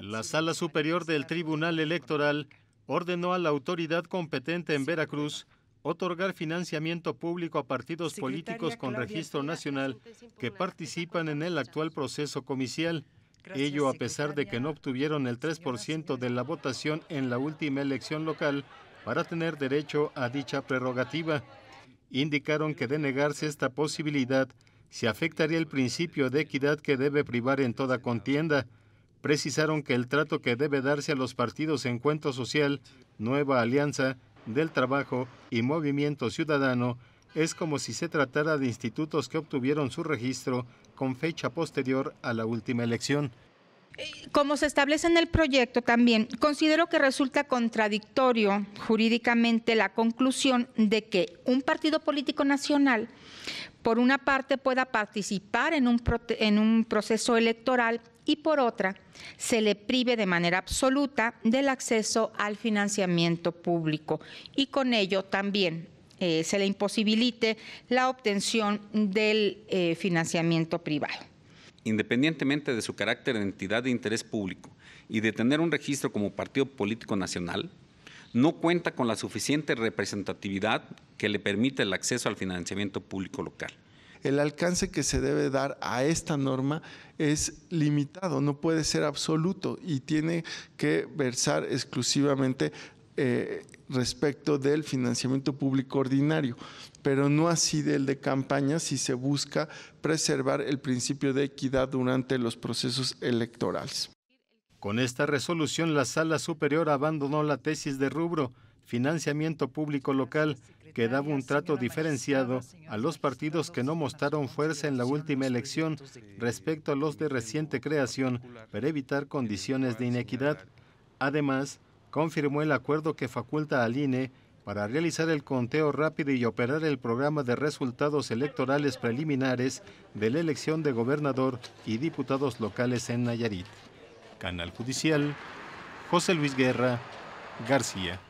La sala superior del Tribunal Electoral ordenó a la autoridad competente en Veracruz otorgar financiamiento público a partidos políticos con registro nacional que participan en el actual proceso comicial. Ello a pesar de que no obtuvieron el 3% de la votación en la última elección local para tener derecho a dicha prerrogativa. Indicaron que denegarse esta posibilidad se afectaría el principio de equidad que debe privar en toda contienda precisaron que el trato que debe darse a los partidos Encuentro Social, Nueva Alianza, del Trabajo y Movimiento Ciudadano es como si se tratara de institutos que obtuvieron su registro con fecha posterior a la última elección. Eh, como se establece en el proyecto también, considero que resulta contradictorio jurídicamente la conclusión de que un partido político nacional, por una parte, pueda participar en un, en un proceso electoral y por otra, se le prive de manera absoluta del acceso al financiamiento público y con ello también eh, se le imposibilite la obtención del eh, financiamiento privado independientemente de su carácter de entidad de interés público y de tener un registro como partido político nacional, no cuenta con la suficiente representatividad que le permite el acceso al financiamiento público local. El alcance que se debe dar a esta norma es limitado, no puede ser absoluto y tiene que versar exclusivamente eh, respecto del financiamiento público ordinario, pero no así del de campaña si se busca preservar el principio de equidad durante los procesos electorales. Con esta resolución, la Sala Superior abandonó la tesis de rubro financiamiento público local que daba un trato diferenciado a los partidos que no mostraron fuerza en la última elección respecto a los de reciente creación para evitar condiciones de inequidad. Además, confirmó el acuerdo que faculta al INE para realizar el conteo rápido y operar el programa de resultados electorales preliminares de la elección de gobernador y diputados locales en Nayarit. Canal Judicial, José Luis Guerra, García.